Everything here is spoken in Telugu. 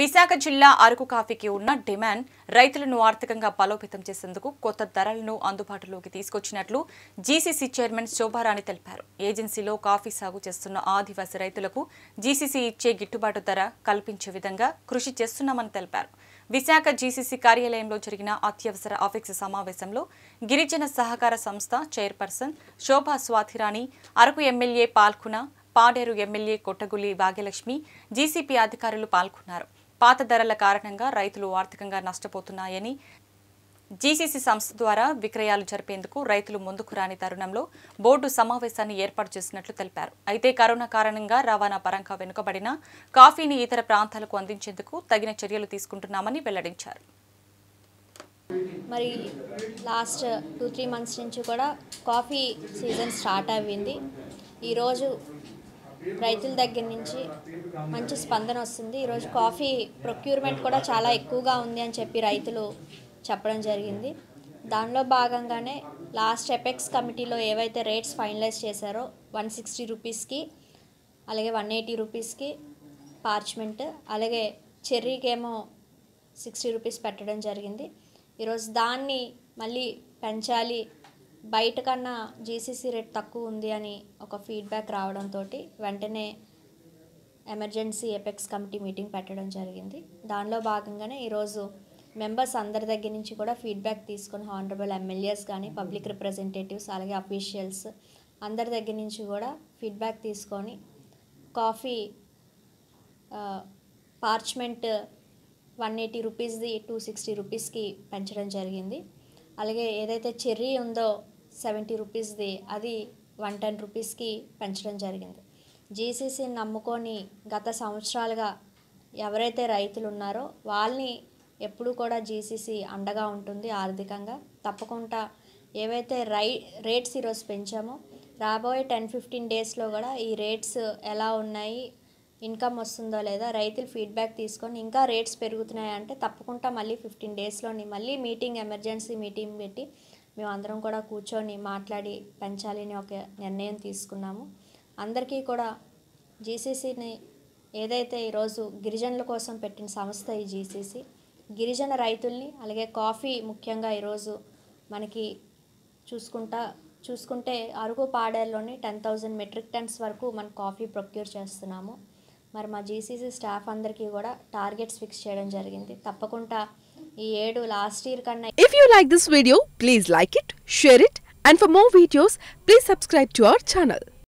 విశాఖ జిల్లా అరకు కాఫీకి ఉన్న డిమాండ్ రైతులను ఆర్థికంగా బలోపేతం చేసేందుకు కొత్త ధరలను అందుబాటులోకి తీసుకొచ్చినట్లు జీసీసీ చైర్మన్ శోభారాణి తెలిపారు ఏజెన్సీలో కాఫీ సాగు చేస్తున్న ఆదివాసీ రైతులకు జీసీసీ ఇచ్చే గిట్టుబాటు ధర కల్పించే విధంగా కృషి చేస్తున్నామని తెలిపారు విశాఖ జీసీసీ కార్యాలయంలో జరిగిన అత్యవసర ఆఫీసు సమావేశంలో గిరిజన సహకార సంస్థ చైర్పర్సన్ శోభా స్వాతిరాణి అరకు ఎమ్మెల్యే పాల్కున పాడేరు ఎమ్మెల్యే కొట్టగులి భాగ్యలక్ష్మి జీసీపీ అధికారులు పాల్గొన్నారు పాత ధరల కారణంగా రైతులు ఆర్థికంగా నష్టపోతున్నాయని జీసీసీ సంస్థ ద్వారా విక్రయాలు జరిపేందుకు రైతులు ముందుకు రాని తరుణంలో బోర్డు సమావేశాన్ని ఏర్పాటు చేసినట్లు తెలిపారు అయితే కరోనా కారణంగా రవాణా పరంగా వెనుకబడిన కాఫీని ఇతర ప్రాంతాలకు అందించేందుకు తగిన చర్యలు తీసుకుంటున్నామని వెల్లడించారు మరి లాస్ట్ టూ త్రీ మంత్స్ నుంచి కూడా కాఫీ సీజన్ స్టార్ట్ అయింది ఈరోజు రైతుల దగ్గర నుంచి మంచి స్పందన వస్తుంది ఈరోజు కాఫీ ప్రొక్యూర్మెంట్ కూడా చాలా ఎక్కువగా ఉంది అని చెప్పి రైతులు చెప్పడం జరిగింది దానిలో భాగంగానే లాస్ట్ ఎపెక్స్ కమిటీలో ఏవైతే రేట్స్ ఫైనలైజ్ చేశారో వన్ సిక్స్టీ రూపీస్కి అలాగే వన్ ఎయిటీ రూపీస్కి పార్చ్మెంట్ అలాగే చెర్రీకేమో సిక్స్టీ రూపీస్ పెట్టడం జరిగింది ఈరోజు దాన్ని మళ్ళీ పెంచాలి బయట కన్నా జీసీసీ రేట్ తక్కువ ఉంది అని ఒక ఫీడ్బ్యాక్ రావడంతో వెంటనే ఎమర్జెన్సీ ఎపెక్స్ కమిటీ మీటింగ్ పెట్టడం జరిగింది దానిలో భాగంగానే ఈరోజు మెంబర్స్ అందరి దగ్గర నుంచి కూడా ఫీడ్బ్యాక్ తీసుకుని హానరబుల్ ఎమ్మెల్యేస్ కానీ పబ్లిక్ రిప్రజెంటేటివ్స్ అలాగే అఫీషియల్స్ అందరి దగ్గర నుంచి కూడా ఫీడ్బ్యాక్ తీసుకొని కాఫీ పార్చ్మెంట్ వన్ ఎయిటీ రూపీస్ది టూ సిక్స్టీ రూపీస్కి పెంచడం జరిగింది అలాగే ఏదైతే చెర్రీ ఉందో సెవెంటీ రూపీస్ది అది వన్ టెన్ రూపీస్కి పెంచడం జరిగింది జీసీసీని నమ్ముకొని గత సంవత్సరాలుగా ఎవరైతే రైతులు ఉన్నారో వాళ్ళని ఎప్పుడూ కూడా జీసీసీ అండగా ఉంటుంది ఆర్థికంగా తప్పకుండా ఏవైతే రై రేట్స్ ఈరోజు పెంచామో రాబోయే టెన్ ఫిఫ్టీన్ డేస్లో కూడా ఈ రేట్స్ ఎలా ఉన్నాయి ఇన్కమ్ వస్తుందో లేదా రైతులు ఫీడ్బ్యాక్ తీసుకొని ఇంకా రేట్స్ పెరుగుతున్నాయంటే తప్పకుండా మళ్ళీ ఫిఫ్టీన్ డేస్లోని మళ్ళీ మీటింగ్ ఎమర్జెన్సీ మీటింగ్ పెట్టి మేము అందరం కూడా కూర్చొని మాట్లాడి పెంచాలని ఒక నిర్ణయం తీసుకున్నాము అందరికీ కూడా జీసీసీని ఏదైతే ఈరోజు గిరిజనుల కోసం పెట్టిన సంస్థ ఈ జీసీసీ గిరిజన రైతుల్ని అలాగే కాఫీ ముఖ్యంగా ఈరోజు మనకి చూసుకుంటా చూసుకుంటే అరుగు పాడేలోని టెన్ థౌజండ్ మెట్రిక్ టన్స్ వరకు మనం కాఫీ ప్రొక్యూర్ చేస్తున్నాము మరి మా జీసీసీ స్టాఫ్ అందరికీ కూడా టార్గెట్స్ ఫిక్స్ చేయడం జరిగింది తప్పకుండా ఈ ఏడు లాస్ట్ ఇయర్ కన్నా if you like this video please like it share it and for more videos please subscribe to our channel